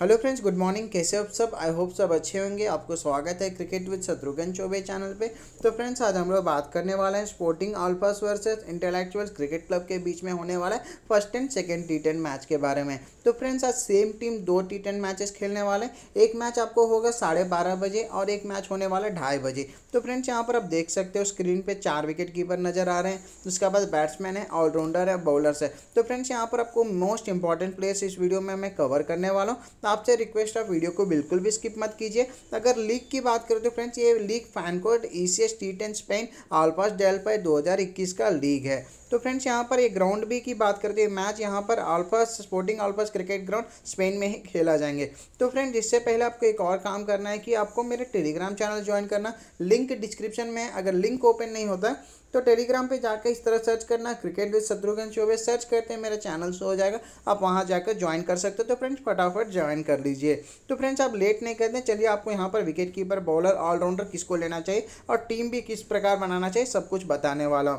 hello friends good morning कैसे हो सब आई होप सब अच्छे होंगे आपको स्वागत है cricket with Shatrughan Choubey channel पे तो फ्रेंड्स आज हम लोग बात करने वाले हैं sporting Alfas versus intellectuals cricket club के बीच में होने वाला है first and second T ten match के बारे में तो फ्रेंड्स आज सेम टीम दो टी टेन मैचेस खेलने वाले हैं एक मैच आपको होगा साढ़े बारह बजे और एक मैच होने वाला है ढाई बजे तो फ्रेंड्स यहाँ पर आप देख सकते हो स्क्रीन पर चार विकेट कीपर नजर आ रहे हैं उसके बाद बैट्समैन है ऑलराउंडर है बॉलर्स है तो फ्रेंड्स यहाँ पर आपको मोस्ट इंपॉर्टेंट प्लेयर्स इस वीडियो में मैं कवर करने वाला हूँ आपसे रिक्वेस्ट है वीडियो को बिल्कुल भी स्किप मत कीजिए अगर लीक की बात करें तो फ्रेंड्स ये league Fancode E C S T ten Spain Alfas del Pi दो हज़ार इक्कीस का लीग है तो फ्रेंड्स यहाँ पर ये ग्राउंड भी की बात करते हैं मैच यहाँ पर Alfas sporting Alfas cricket ground Spain में ही खेला जाएंगे तो फ्रेंड्स इससे पहले आपको एक और काम करना है कि आपको मेरे टेलीग्राम चैनल ज्वाइन करना लिंक डिस्क्रिप्शन में अगर लिंक ओपन नहीं होता तो टेलीग्राम पे जाकर इस तरह सर्च करना cricket with Shatrughan Choubey search करते हैं मेरा चैनल शो हो जाएगा आप वहाँ जाकर ज्वाइन कर सकते हो तो फ्रेंड्स फटाफट ज्वाइन कर लीजिए तो फ्रेंड्स आप लेट नहीं करते चलिए आपको यहाँ पर विकेट कीपर बॉलर ऑलराउंडर किसको लेना चाहिए और टीम भी किस प्रकार बनाना चाहिए सब कुछ बताने वाला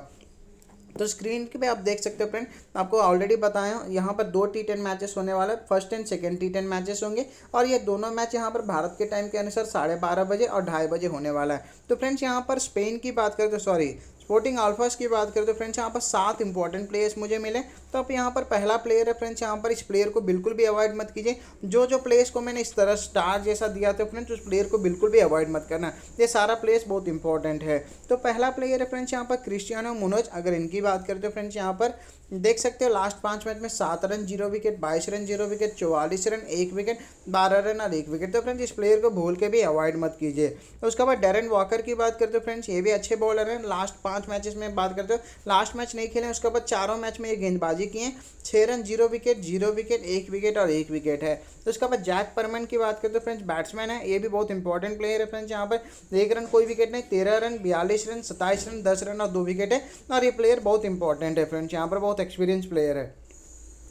तो स्क्रीन पे आप देख सकते हो फ्रेंड आपको ऑलरेडी बताया हूँ यहाँ पर दो टी टेन मैचेस होने वाला है first and second T ten matches होंगे और ये दोनों मैच यहाँ पर भारत के टाइम के अनुसार साढ़े बारह बजे और ढाई बजे होने वाला है तो फ्रेंड्स यहाँ पर स्पेन की बात करें तो सॉरी वोटिंग अल्फास की बात करें तो फ्रेंड्स यहाँ पर सात इंपॉर्टेंट प्लेयर्स मुझे मिले तो आप यहाँ पर पहला प्लेयर है फ्रेंड्स यहाँ पर इस प्लेयर को बिल्कुल भी अवॉइड मत कीजिए जो जो प्लेयर्स को मैंने इस तरह स्टार जैसा दिया था फ्रेंड्स उस प्लेयर को बिल्कुल भी अवॉइड मत करना ये सारा प्लेयर्स बहुत इंपॉर्टेंट है तो पहला प्लेयर है फ्रेंड्स यहाँ पर क्रिस्टियानो मनोज अगर इनकी बात करें तो फ्रेंड्स यहाँ पर देख सकते हो लास्ट पाँच मैच में सात रन जीरो विकेट बाईस रन जीरो विकेट चौवालीस रन एक विकेट बारह रन और एक विकेट तो फ्रेंड्स इस प्लेयर को भूल के भी अवॉइड मत कीजिए उसके बाद डेरन वॉकर की बात करते हो फ्रेंड्स ये भी अच्छे बॉलर हैं लास्ट पाँच पांच मैचेस में बात करते हो लास्ट मैच नहीं खेले उसके बाद चारों मैच में ये गेंदबाजी किए है छः run zero wicket zero wicket एक विकेट और एक विकेट है तो उसके बाद जैक परमन की बात करते हो फ्रेंड्स बैट्समैन है ये भी बहुत इंपॉर्टेंट प्लेयर है फ्रेंड्स यहाँ पर एक रन कोई विकेट नहीं तेरह रन बयालीस रन सत्ताईस रन दस रन और दो विकेट है और ये प्लेयर बहुत इंपॉर्टेंट है फ्रेंड्स यहाँ पर बहुत एक्सपीरियंस प्लेयर है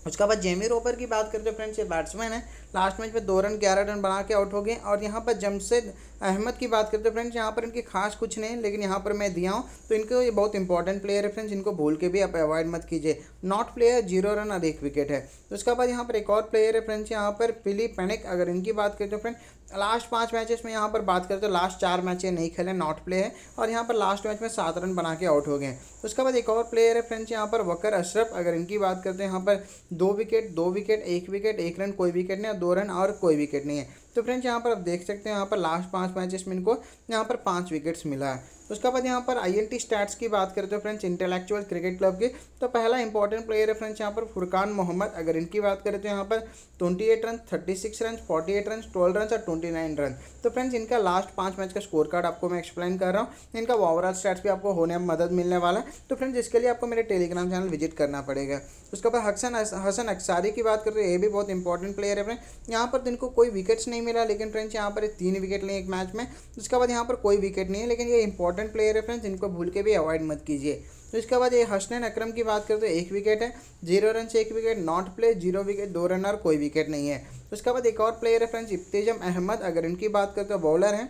उसके बाद जेमी रोपर की बात करते हैं फ्रेंड्स ये बैट्समैन है लास्ट मैच में दो रन ग्यारह रन बना के आउट हो गए और यहाँ पर जमशेद अहमद की बात करते हैं फ्रेंड्स यहाँ पर इनकी खास कुछ नहीं लेकिन यहाँ पर मैं दिया हूँ तो इनको ये बहुत इंपॉर्टेंट प्लेयर है फ्रेंड्स इनको भूल के भी आप अवॉइड मत कीजिए नॉट प्लेयर जीरो रन और एक विकेट है तो उसके बाद यहाँ पर एक और प्लेयर है फ्रेंड्स यहाँ पर पिली पैनिक अगर इनकी बात करते हैं फ्रेंड्स लास्ट पाँच मैचेस में यहाँ पर बात करें तो लास्ट चार मैच नहीं खेले नॉट प्ले है और यहाँ पर लास्ट मैच में सात रन बना के आउट हो गए तो उसके बाद एक और प्लेयर है फ्रेंड्स यहाँ पर वकर अशरफ अगर इनकी बात करते हैं यहाँ पर दो विकेट दो विकेट एक विकेट एक रन कोई विकेट नहीं और दो रन और कोई विकेट नहीं है तो फ्रेंड्स यहाँ पर आप देख सकते हैं यहाँ पर लास्ट पाँच मैचेस में इनको यहाँ पर पाँच विकेट्स मिला है उसके बाद यहाँ पर आईएलटी स्टैट्स की बात करें तो फ्रेंड्स इंटेलेक्चुअल क्रिकेट क्लब की तो पहला इंपॉर्टेंट प्लेयर है फ्रेंड्स यहाँ पर फुरकान मोहम्मद अगर इनकी बात करें तो यहाँ पर 28 रन 36 रन 48 रन 12 रन और 29 रन तो फ्रेंड्स इनका लास्ट पाँच मैच का स्कोर कार्ड आपको मैं एक्सप्लेन कर रहा हूँ इनका ओवरऑल स्टैट्स भी आपको होने में मदद मिलने वाला है तो फ्रेंड्स इसके लिए आपको मेरे टेलीग्राम चैनल विजिट करना पड़ेगा उसके बाद हसन हसन अक्सारी की बात करें तो ये भी बहुत इंपॉर्टेंट प्लेयर है फ्रेंड यहाँ पर तो इनको कोई विकेट्स नहीं नहीं मिला लेकिन फ्रेंड्स यहाँ पर तीन विकेट लिए एक मैच में उसके बाद यहाँ पर कोई विकेट नहीं है लेकिन ये इंपॉर्टेंट प्लेयर है फ्रेंड्स इनको भूल के भी अवॉइड मत कीजिए तो इसके बाद ये हसनैन अक्रम की बात करें तो एक विकेट है जीरो रन से एक wicket not play zero wicket दो रन और कोई विकेट नहीं है उसके बाद एक और प्लेयर है फ्रेंड्स इफ्तेजम अहमद अगर इनकी बात करें तो बॉलर हैं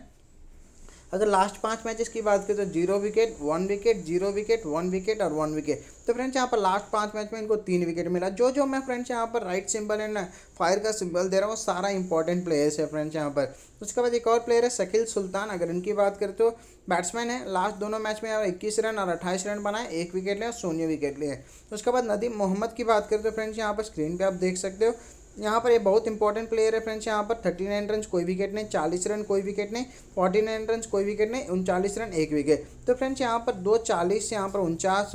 अगर लास्ट पांच मैचेस की बात करें तो zero wicket one wicket zero wicket one wicket और वन विकेट तो फ्रेंड्स यहाँ पर लास्ट पांच मैच में इनको तीन विकेट मिला जो जो मैं फ्रेंड्स यहाँ पर राइट सिंबल एंड फायर का सिंबल दे रहा हूँ सारा इंपॉर्टेंट प्लेयर्स है फ्रेंड्स यहाँ पर उसके बाद एक और प्लेयर है शकील सुल्तान अगर इनकी बात करें तो बैट्समैन है लास्ट दोनों मैच में इक्कीस रन और अट्ठाईस रन बनाए एक विकेट लिया और शून्य विकेट लिए उसके बाद नदीम मोहम्मद की बात करें तो फ्रेंड्स यहाँ पर स्क्रीन पर आप देख सकते हो यहाँ पर ये बहुत इंपॉर्टेंट प्लेयर है फ्रेंड्स यहाँ पर थर्टी नाइन रन कोई विकेट नहीं चालीस रन कोई विकेट नहीं फोर्टी नाइन रन कोई विकेट नहीं उनचालीस रन एक विकेट तो फ्रेंड्स यहाँ पर दो चालीस यहाँ पर उनचास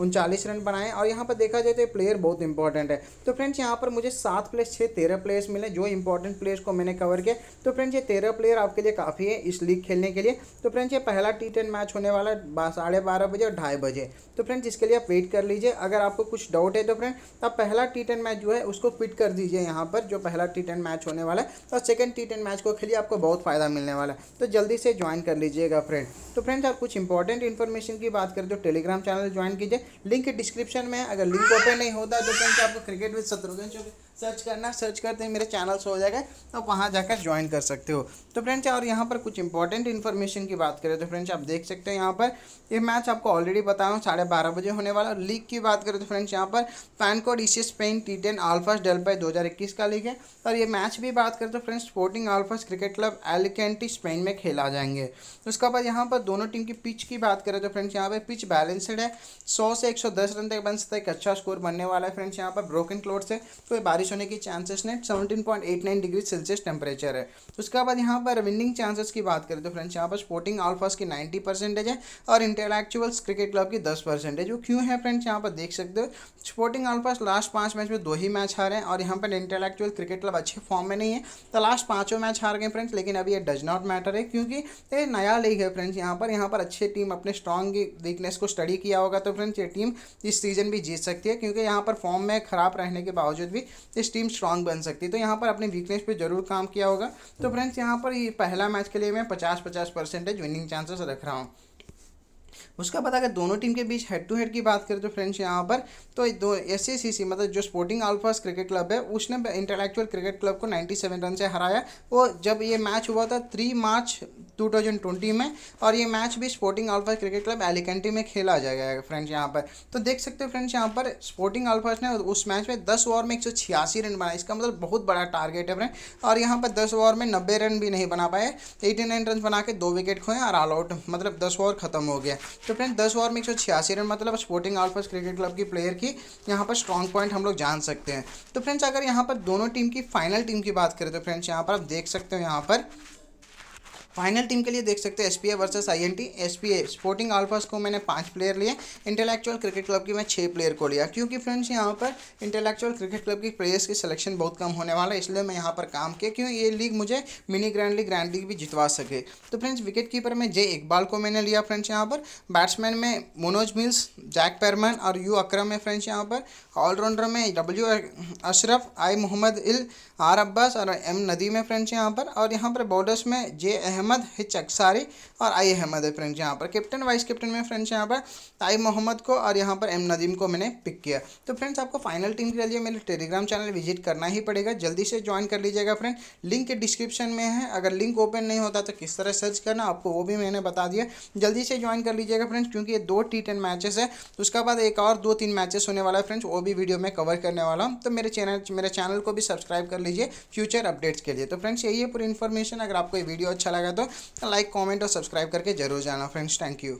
उनचालीस रन बनाए और यहाँ पर देखा जाए तो ये प्लेयर बहुत इंपॉर्टेंट है तो फ्रेंड्स यहाँ पर मुझे सात प्लेस छः तेरह प्लेयर्स मिले जो इंपॉर्टेंट प्लेयर्स को मैंने कवर किया तो फ्रेंड्स ये तेरह प्लेयर आपके लिए काफ़ी है इस लीग खेलने के लिए तो फ्रेंड्स ये पहला टी टेन मैच होने वाला है साढ़े बारह बजे और ढाई बजे तो फ्रेंड्स इसके लिए आप वेट कर लीजिए अगर आपको कुछ डाउट है तो फ्रेंड आप पहला टी टेन मैच जो है उसको क्विट कर दीजिए यहाँ पर जो पहला टी टेन मैच होने वाला है और सेकेंड टी टेन मैच को खेलिए आपको बहुत फ़ायदा मिलने वाला है तो जल्दी से ज्वाइन कर लीजिएगा फ्रेंड तो फ्रेंड्स आप कुछ इंपॉर्टेंट इन्फॉर्मेशन की बात करें तो टेलीग्राम चैनल ज्वाइन कीजिए लिंक डिस्क्रिप्शन में अगर लिंक ओपन नहीं होता तो फ्रेंड्स आपको cricket with Shatrughan Choubey search करना सर्च करते ही मेरे चैनल से हो जाएगा तो आप वहाँ जाकर ज्वाइन कर सकते हो तो फ्रेंड्स और यहाँ पर कुछ इंपॉर्टेंट इन्फॉर्मेशन की बात करें तो फ्रेंड्स आप देख सकते हैं यहाँ पर ये मैच आपको ऑलरेडी बताया हूँ साढ़े बारह बजे होने वाला और लीग की बात करें तो फ्रेंड्स यहाँ पर फैन कोड इसी Spain T ten Alfas by दो हज़ार इक्कीस का लीग है और ये मैच भी बात करें तो friends sporting Alfas cricket club Alicante Spain में खेला जाएंगे उसके बाद यहाँ पर दोनों टीम की पिच की बात करें तो फ्रेंड्स यहाँ पर पिच बैलेंसड है सौ से एक सौ दस रन तक बन सकता है एक अच्छा स्कोर बनने वाला है फ्रेंड्स यहाँ पर ब्रोकन क्लोड से तो ये बारिश होने की chances net 17.89 degree Celsius temperature है तो उसके बाद यहाँ पर विनिंग चांसेस की बात करें तो फ्रेंड्स यहाँ पर स्पोर्टिंग आल्फास की नाइन्टी परसेंटेज है और इंटेलेक्चुअल्स क्रिकेट क्लब की दस परसेंटेज वो क्यों है फ्रेंड्स यहाँ पर देख सकते हो स्पोर्टिंग आल्फास लास्ट पाँच मैच में दो ही मैच हारे हैं और यहाँ पर इंटेलेक्चुअल क्रिकेट क्लब अच्छे फॉर्म में नहीं है तो लास्ट पाँचों मैच हार गए फ्रेंड्स लेकिन अभी ये डज नॉट मैटर है क्योंकि ये नया लीग है फ्रेंड्स यहाँ पर यहाँ पर अच्छे टीम अपने स्ट्रॉन्ग वीकनेस को स्टडी किया होगा तो फ्रेंड्स ये टीम इस सीजन भी जीत सकती है क्योंकि यहाँ पर फॉर्म में खराब रहने के बावजूद भी इस टीम स्ट्रांग बन सकती है तो यहाँ पर अपने वीकनेस पे जरूर काम किया होगा तो फ्रेंड्स यहाँ पर पहला मैच के लिए मैं पचास पचास परसेंटेज विनिंग चांसेस रख रहा हूँ उसका बाद अगर दोनों टीम के बीच हेड टू हेड की बात करें तो फ्रेंड्स यहाँ पर तो दो एस मतलब जो स्पोर्टिंग आल्फास क्रिकेट क्लब है उसने इंटेलेक्चुअल क्रिकेट क्लब को 97 रन से हराया वो जब ये मैच हुआ था 3 मार्च 2020 में और ये मैच भी स्पोर्टिंग अल्फाज क्रिकेट क्लब एलिकेंटी में खेला जाएगा फ्रेंड्स यहाँ पर तो देख सकते हो फ्रेंड्स यहाँ पर स्पोर्टिंग अल्फाज ने उस मैच में दस ओवर में एक रन बनाए इसका मतलब बहुत बड़ा टारगेट है फ्रेंड और यहाँ पर दस ओवर में नब्बे रन भी नहीं बना पाए एटी नाइन रन बना के दो विकेट खोए और ऑल आउट मतलब दस ओवर खत्म हो गया तो फ्रेंड दस ओवर में एक रन मतलब स्पोर्टिंग अल्फाज क्रिकेट क्लब की प्लेयर की यहाँ पर स्ट्रॉन्ग पॉइंट हम लोग जान सकते हैं तो फ्रेंड्स अगर यहाँ पर दोनों टीम की फाइनल टीम की बात करें तो फ्रेंड्स यहाँ पर आप देख सकते हो यहाँ पर फाइनल टीम के लिए देख सकते हैं S P A versus I N T S P A sporting Alfas को मैंने पाँच प्लेयर लिए इंटेलेक्चुअल क्रिकेट क्लब की मैं छः प्लेयर को लिया क्योंकि फ्रेंड्स यहाँ पर इंटेलेक्चुअल क्रिकेट क्लब की प्लेयर्स की सिलेक्शन बहुत कम होने वाला है इसलिए मैं यहाँ पर काम किया क्यों ये लीग मुझे mini grand league grand league भी जितवा सके तो फ्रेंड्स विकेट कीपर में जय इकबाल को मैंने लिया फ्रेंड्स यहाँ पर बैट्समैन में मनोज मिल्स जैक पैरमैन और यू अक्रम है फ्रेंड्स यहाँ पर ऑलराउंडर में W Ashraf I Mohammad L R Abbas और एम नदीम है फ्रेंड्स यहाँ पर और यहाँ पर बॉर्डर्स में जे अहमद अहमद हिचक सारी और आई अहमद है फ्रेंड्स यहाँ पर कैप्टन वाइस कैप्टन में फ्रेंड्स यहाँ पर आई मोहम्मद को और यहाँ पर एम नदीम को मैंने पिक किया तो फ्रेंड्स आपको फाइनल टीम के लिए मेरे टेलीग्राम चैनल विजिट करना ही पड़ेगा जल्दी से ज्वाइन कर लीजिएगा फ्रेंड लिंक के डिस्क्रिप्शन में है अगर लिंक ओपन नहीं होता तो किस तरह सर्च करना आपको वो भी मैंने बता दिया जल्दी से ज्वाइन कर लीजिएगा फ्रेंड्स क्योंकि ये दो टी टेन मैचेस है तो उसके बाद एक और दो तीन मैचेस होने वाला है फ्रेंड्स वो भी वीडियो में कवर करने वाला हूँ तो मेरे चैनल मेरे चैनल को भी सब्सक्राइब कर लीजिए फ्यूचर अपडेट्स के लिए तो फ्रेंड्स यही है पूरी इन्फॉर्मेशन अगर आपको ये वीडियो अच्छा लगा लगा तो लाइक कॉमेंट और सब्सक्राइब करके जरूर जाना फ्रेंड्स थैंक यू